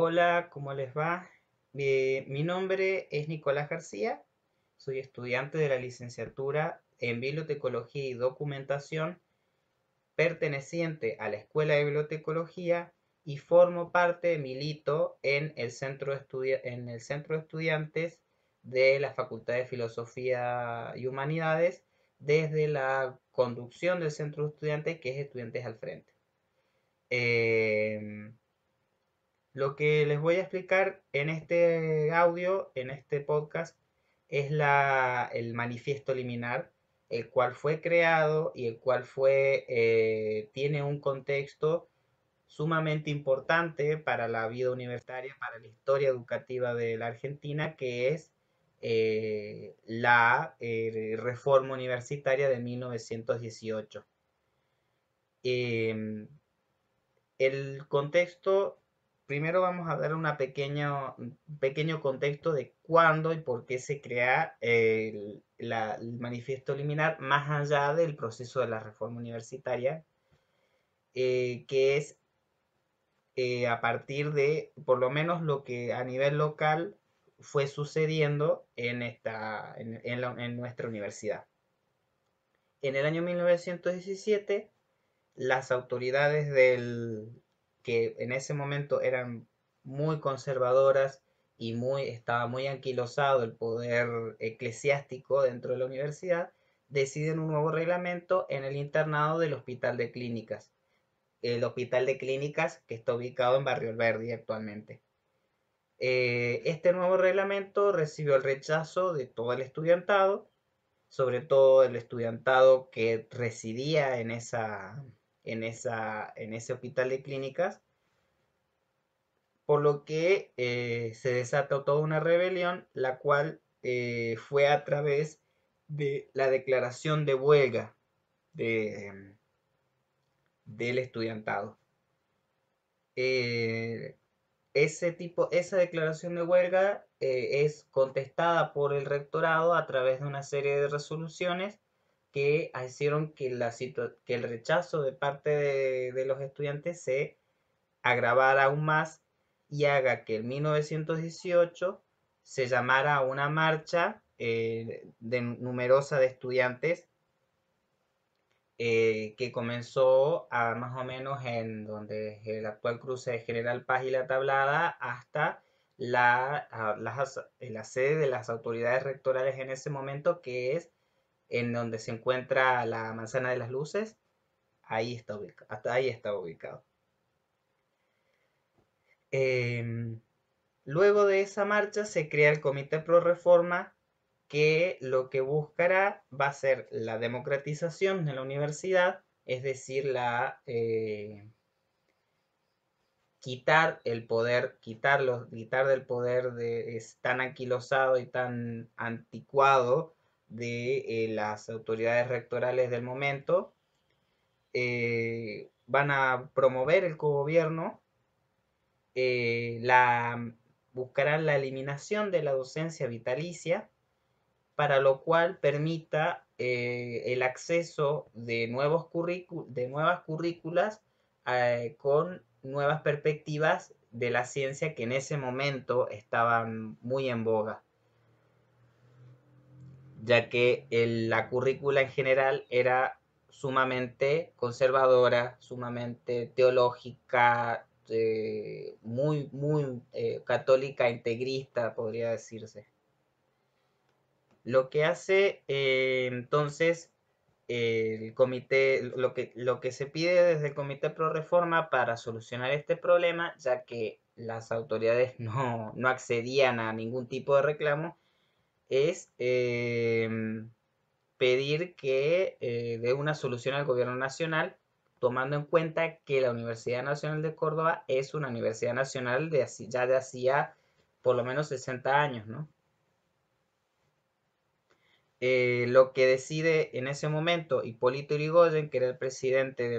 Hola, ¿cómo les va? Eh, mi nombre es Nicolás García, soy estudiante de la licenciatura en Bibliotecología y Documentación perteneciente a la Escuela de Bibliotecología y formo parte, milito, en el Centro de, en el centro de Estudiantes de la Facultad de Filosofía y Humanidades desde la conducción del Centro de Estudiantes, que es Estudiantes al Frente. Em, lo que les voy a explicar en este audio, en este podcast, es el manifiesto liminar, el cual fue creado y el cual fue, eh, tiene un contexto sumamente importante para la vida universitaria, para la historia educativa de la Argentina, que es eh, la eh, reforma universitaria de 1918. Em, el contexto primero vamos a dar una un pequeño contexto de cuándo y por qué se crea el, manifiesto liminar, más allá del proceso de la reforma universitaria, eh, que es eh, a partir de, por lo menos, lo que a nivel local fue sucediendo en, esta, en nuestra universidad. En el año 1917, las autoridades del, que en ese momento eran muy conservadoras y muy, estaba muy anquilosado el poder eclesiástico dentro de la universidad, deciden un nuevo reglamento en el internado del Hospital de Clínicas. El Hospital de Clínicas que está ubicado en Barrio Verde actualmente. Eh, este nuevo reglamento recibió el rechazo de todo el estudiantado, sobre todo el estudiantado que residía en esa, en, esa, en ese hospital de clínicas, por lo que eh, se desató toda una rebelión, la cual eh, fue a través de la declaración de huelga de, em, del estudiantado. Eh, ese tipo, esa declaración de huelga es contestada por el rectorado a través de una serie de resoluciones que hicieron que, la que el rechazo de parte de, los estudiantes se agravara aún más y haga que en 1918 se llamara una marcha eh, de, numerosa de estudiantes eh, que comenzó a más o menos en donde el actual cruce de General Paz y La Tablada hasta la, eh, la, sede de las autoridades rectorales en ese momento, que es en donde se encuentra la manzana de las luces, ahí está ubicado. ahí está ubicado. Em, luego de esa marcha se crea el Comité Pro Reforma que lo que buscará va a ser la democratización de la universidad, es decir, la eh, quitar el poder, quitar, quitar del poder de, tan anquilosado y tan anticuado de eh, las autoridades rectorales del momento, eh, van a promover el cogobierno, eh, la, mm, buscarán la eliminación de la docencia vitalicia, para lo cual permita el acceso de, nuevos de nuevas currículas con nuevas perspectivas de la ciencia que en ese momento estaban muy en boga ya que la currícula en general era sumamente conservadora, sumamente teológica, eh, muy, muy eh, católica, integrista, podría decirse. Lo que hace eh, entonces el comité, lo que, se pide desde el comité pro reforma para solucionar este problema, ya que las autoridades no accedían a ningún tipo de reclamo, es em, pedir que eh, dé una solución al gobierno nacional, tomando en cuenta que la Universidad Nacional de Córdoba es una universidad nacional ya de hacía por lo menos 60 años, ¿no? Eh, lo que decide en ese momento Hipólito Yrigoyen, que era el presidente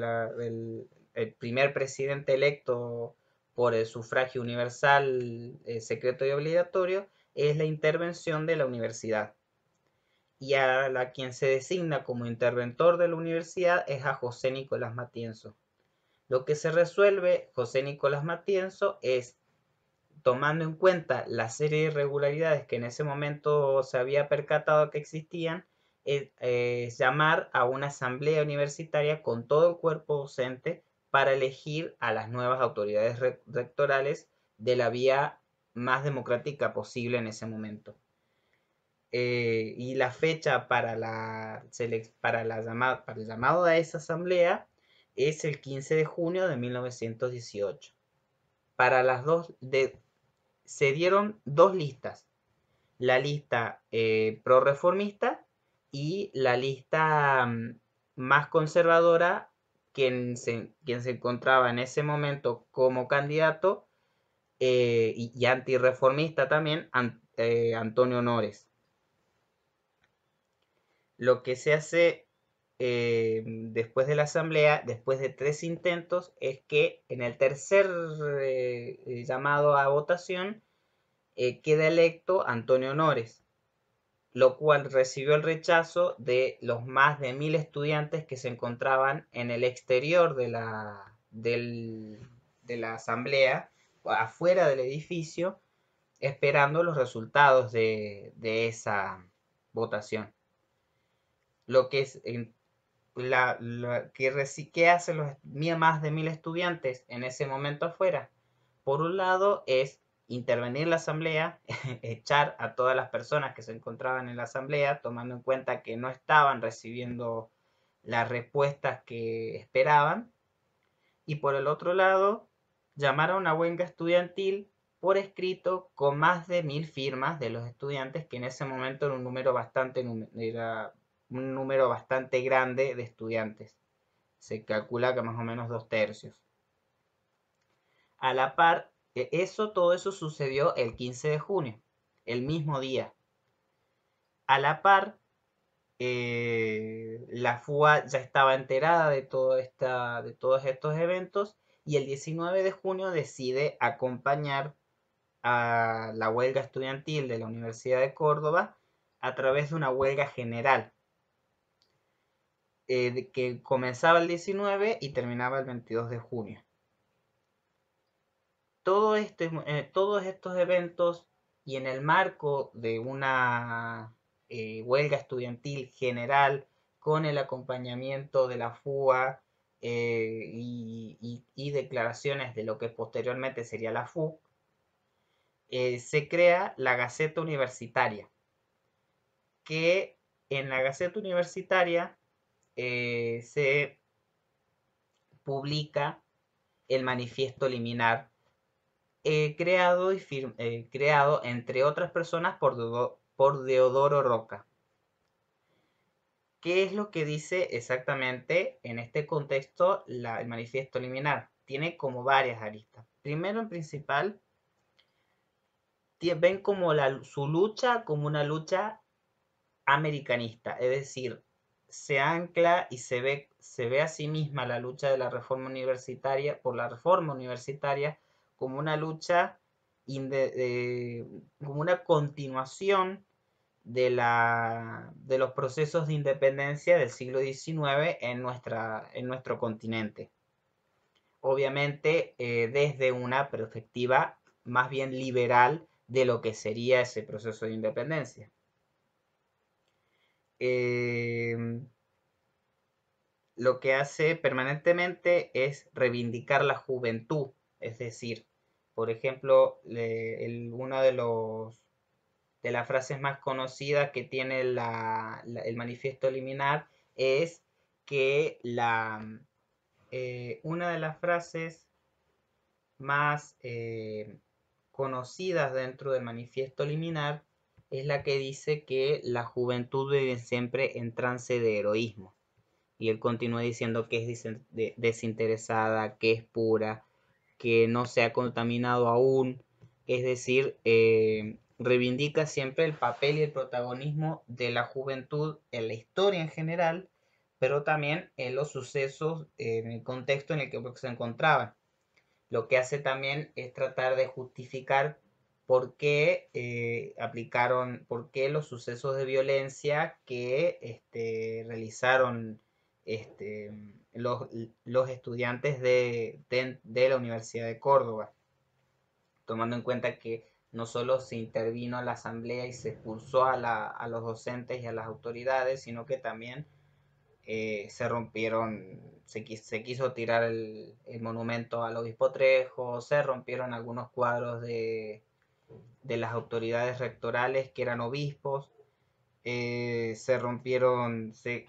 el primer presidente electo por el sufragio universal eh, secreto y obligatorio, es la intervención de la universidad. Y a la quien se designa como interventor de la universidad es a José Nicolás Matienzo. Lo que se resuelve, José Nicolás Matienzo, es tomando en cuenta la serie de irregularidades que en ese momento se había percatado que existían, es, eh, llamar a una asamblea universitaria con todo el cuerpo docente para elegir a las nuevas autoridades rectorales de la vía más democrática posible en ese momento. Eh, y la fecha para, la, para, la llamada, para el llamado a esa asamblea es el 15 de junio de 1918. Para las dos, se dieron dos listas, la lista eh, pro-reformista y la lista mm, más conservadora, quien se encontraba en ese momento como candidato eh, y, antirreformista también eh, Antonio Honores. Lo que se hace eh, después de la asamblea, después de tres intentos, es que en el tercer llamado a votación queda electo Antonio Honores, lo cual recibió el rechazo de los más de mil estudiantes que se encontraban en el exterior de de la asamblea afuera del edificio esperando los resultados de, esa votación. Lo que es hacen los más de mil estudiantes en ese momento afuera. Por un lado es intervenir la asamblea, echar a todas las personas que se encontraban en la asamblea, tomando en cuenta que no estaban recibiendo las respuestas que esperaban. Y por el otro lado, llamar a una huelga estudiantil por escrito con más de mil firmas de los estudiantes, que en ese momento era un número bastante, un número bastante grande de estudiantes. Se calcula que más o menos dos tercios. A la par, e, eso, todo eso sucedió el 15 de junio, el mismo día. A la par, eh, la FUA ya estaba enterada de, de todos estos eventos y el 19 de junio decide acompañar a la huelga estudiantil de la Universidad de Córdoba a través de una huelga general eh, que comenzaba el 19 y terminaba el 22 de junio. Este, eh, todos estos eventos y en el marco de una eh, huelga estudiantil general con el acompañamiento de la FUA, eh, y, declaraciones de lo que posteriormente sería la FUC, eh, se crea la Gaceta Universitaria, que en la Gaceta Universitaria eh, se publica el manifiesto liminar creado, creado, entre otras personas, por, por Deodoro Roca ¿Qué es lo que dice exactamente en este contexto el manifiesto liminar? Tiene como varias aristas. Primero, en principal, ven como su lucha como una lucha americanista, es decir, se ancla y se ve, se ve a sí misma la lucha de la reforma universitaria por la reforma universitaria como una lucha, eh, como una continuación de, la, de los procesos de independencia del siglo XIX en, nuestra, en nuestro continente. Obviamente eh, desde una perspectiva más bien liberal de lo que sería ese proceso de independencia. Em, lo que hace permanentemente es reivindicar la juventud, es decir, por ejemplo, uno de los de las frases más conocidas que tiene el manifiesto liminar es que la, mm, eh, una de las frases más eh, conocidas dentro del manifiesto liminar es la que dice que la juventud vive siempre en trance de heroísmo. Y él continúa diciendo que es desinteresada, que es pura, que no se ha contaminado aún. Es decir, eh, reivindica siempre el papel y el protagonismo de la juventud en la historia en general, pero también en los sucesos, en el contexto en el que pues, se encontraba. Lo que hace también es tratar de justificar por qué eh, aplicaron, por qué los sucesos de violencia que este, realizaron este, los, los, estudiantes de, de la Universidad de Córdoba, tomando en cuenta que no solo se intervino la asamblea y se expulsó a, los docentes y a las autoridades, sino que también eh, se rompieron, se, quiso tirar el, monumento al obispo Trejo, se rompieron algunos cuadros de, las autoridades rectorales que eran obispos, eh, se rompieron, se,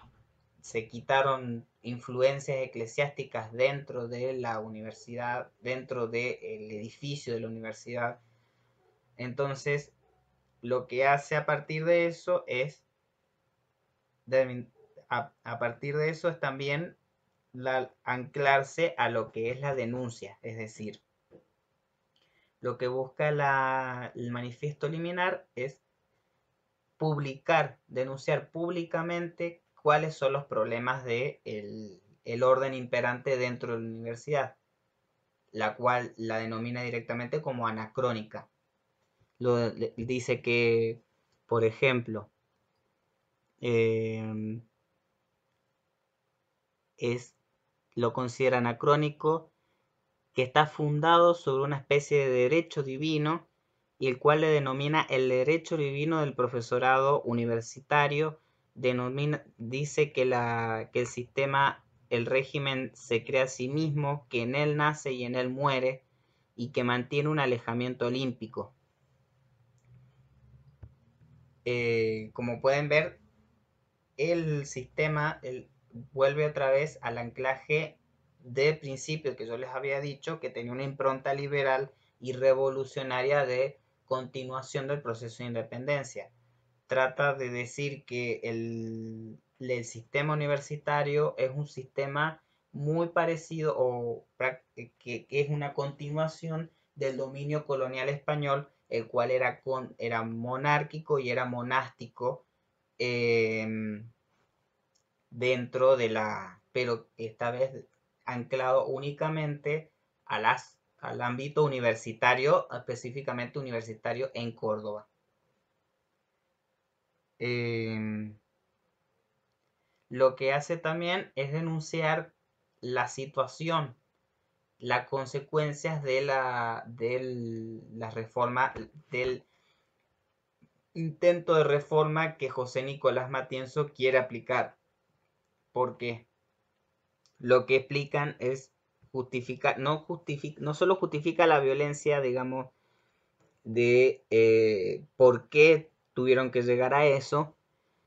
quitaron influencias eclesiásticas dentro de la universidad, dentro del edificio de la universidad entonces, lo que hace a partir de eso es, a, partir de eso es también anclarse a lo que es la denuncia, es decir, lo que busca el manifiesto liminar es publicar, denunciar públicamente cuáles son los problemas del de el orden imperante dentro de la universidad, la cual la denomina directamente como anacrónica lo, dice que, por ejemplo, em, es, lo considera anacrónico, que está fundado sobre una especie de derecho divino y el cual le denomina el derecho divino del profesorado universitario, denomina, dice que, la, que el sistema, el régimen se crea a sí mismo, que en él nace y en él muere, y que mantiene un alejamiento olímpico. Eh, como pueden ver, el sistema vuelve otra vez al anclaje de principio que yo les había dicho, que tenía una impronta liberal y revolucionaria de continuación del proceso de independencia. Trata de decir que el, sistema universitario es un sistema muy parecido o eh, que es una continuación del dominio colonial español el cual era, con, era monárquico y era monástico em, dentro de la, pero esta vez anclado únicamente al ámbito universitario, específicamente universitario en Córdoba. Em, lo que hace también es denunciar la situación las consecuencias de la, de la reforma, del intento de reforma que José Nicolás Matienzo quiere aplicar. Porque lo que explican es justificar... no, justifica, no solo justifica la violencia, digamos, de eh, por qué tuvieron que llegar a eso,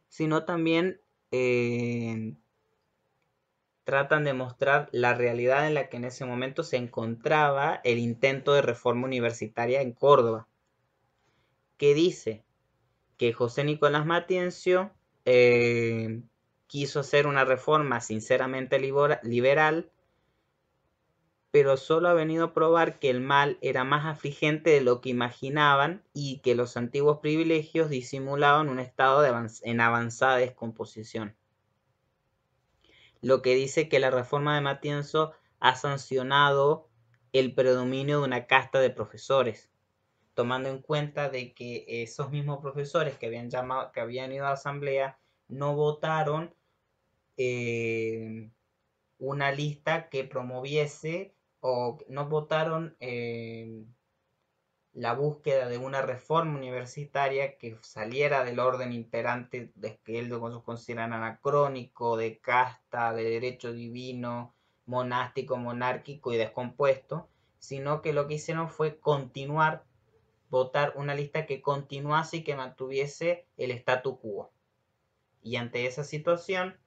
sino también eh, tratan de mostrar la realidad en la que en ese momento se encontraba el intento de reforma universitaria en Córdoba, que dice que José Nicolás Matiencio eh, quiso hacer una reforma sinceramente liberal, pero solo ha venido a probar que el mal era más afligente de lo que imaginaban y que los antiguos privilegios disimulaban un estado en avanzada descomposición lo que dice que la reforma de Matienzo ha sancionado el predominio de una casta de profesores, tomando en cuenta de que esos mismos profesores que habían, llamado, que habían ido a la asamblea no votaron eh, una lista que promoviese o no votaron eh, la búsqueda de una reforma universitaria que saliera del orden imperante de que él consideran anacrónico, de casta, de derecho divino, monástico, monárquico y descompuesto, sino que lo que hicieron fue continuar, votar una lista que continuase y que mantuviese el statu quo. Y ante esa situación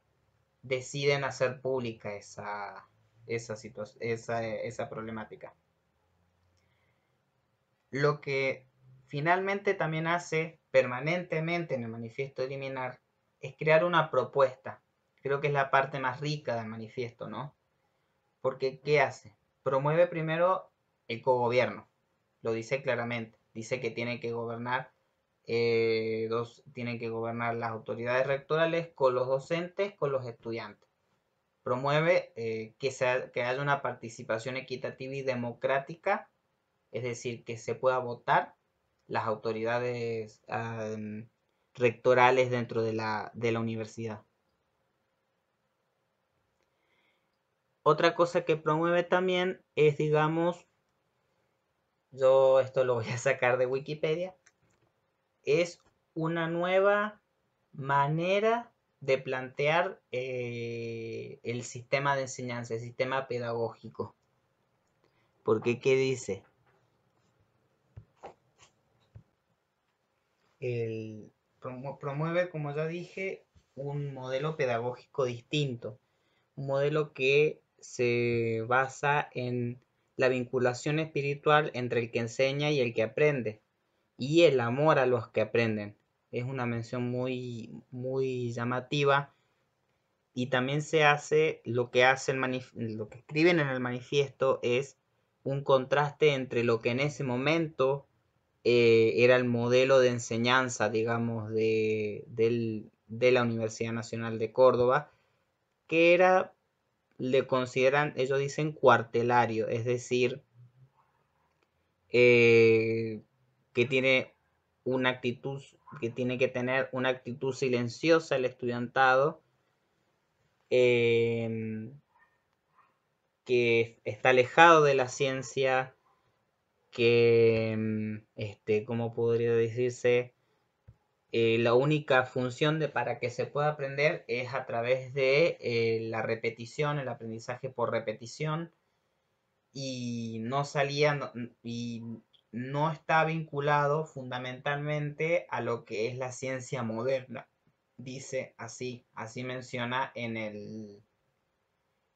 deciden hacer pública esa, esa problemática lo que finalmente también hace permanentemente en el manifiesto liminar es crear una propuesta. Creo que es la parte más rica del manifiesto, ¿no? Porque, ¿qué hace? Promueve primero el cogobierno, lo dice claramente, dice que tiene que gobernar eh, tienen que gobernar las autoridades rectorales con los docentes, con los estudiantes. Promueve eh, que, que haya una participación equitativa y democrática es decir, que se pueda votar las autoridades rectorales dentro de la, universidad. Otra cosa que promueve también es, digamos, yo esto lo voy a sacar de Wikipedia, es una nueva manera de plantear eh, el sistema de enseñanza, el sistema pedagógico. Porque, ¿qué dice? promueve, como ya dije, un modelo pedagógico distinto, un modelo que se basa en la vinculación espiritual entre el que enseña y el que aprende, y el amor a los que aprenden. Es una mención muy, muy llamativa y también se hace lo que hace lo que escriben en el manifiesto es un contraste entre lo que en ese momento eh, era el modelo de enseñanza, digamos, de, la Universidad Nacional de Córdoba, que era, le consideran, ellos dicen cuartelario, es decir, eh, que tiene una actitud, que tiene que tener una actitud silenciosa el estudiantado, eh, que está alejado de la ciencia, que, mm, este, podría decirse? Eh, la única función de para que se pueda aprender es a través de eh, la repetición, el aprendizaje por repetición, y no y no está vinculado fundamentalmente a lo que es la ciencia moderna. Dice así, así menciona en el,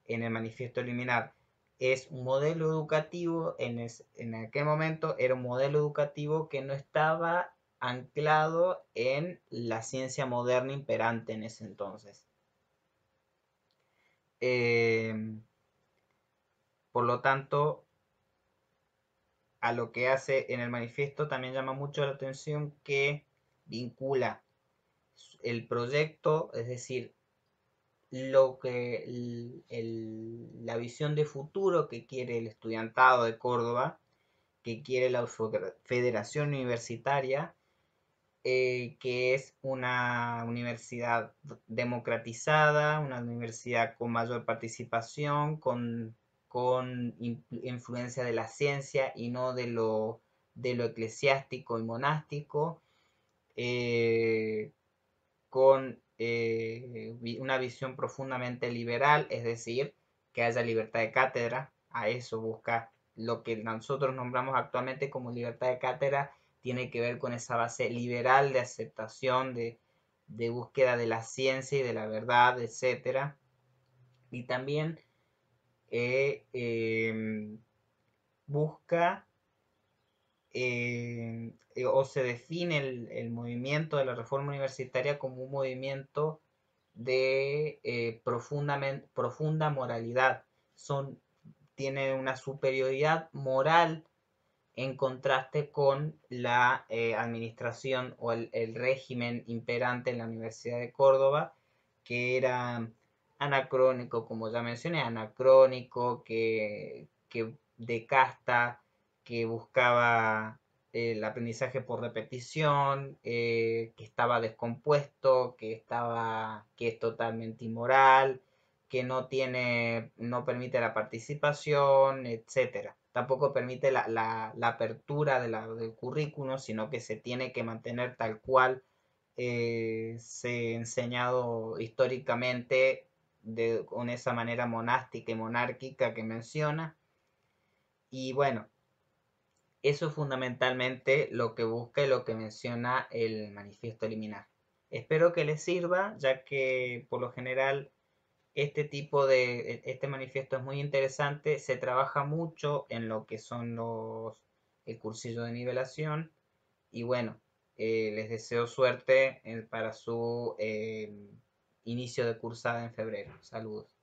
en el manifiesto liminar es un modelo educativo, en, en aquel momento era un modelo educativo que no estaba anclado en la ciencia moderna imperante en ese entonces. Em, por lo tanto, a lo que hace en el manifiesto también llama mucho la atención que vincula el proyecto, es decir, lo que la visión de futuro que quiere el estudiantado de Córdoba, que quiere la Federación Universitaria, eh, que es una universidad democratizada, una universidad con mayor participación, con, influencia de la ciencia y no de lo, de lo eclesiástico y monástico, eh, con eh, una visión profundamente liberal, es decir, que haya libertad de cátedra, a eso busca lo que nosotros nombramos actualmente como libertad de cátedra, tiene que ver con esa base liberal de aceptación, de, búsqueda de la ciencia y de la verdad, etc. Y también eh, em, busca eh, eh, o se define el, movimiento de la reforma universitaria como un movimiento de eh, profunda moralidad. Son, tiene una superioridad moral en contraste con la administración o el, régimen imperante en la Universidad de Córdoba, que era anacrónico, como ya mencioné, anacrónico, que, que de casta, que buscaba el aprendizaje por repetición, eh, que estaba descompuesto, que estaba, que es totalmente inmoral, que no tiene, no permite la participación, etcétera. Tampoco permite la, apertura del currículo, sino que se tiene que mantener tal cual eh, se ha enseñado históricamente de, con esa manera monástica y monárquica que menciona. Y bueno, eso es fundamentalmente lo que busca y lo que menciona el manifiesto liminar. Espero que les sirva, ya que por lo general este tipo de, e, este manifiesto es muy interesante, se trabaja mucho en lo que son los, el cursillo de nivelación y bueno, eh, les deseo suerte para su eh, inicio de cursada en febrero. Saludos.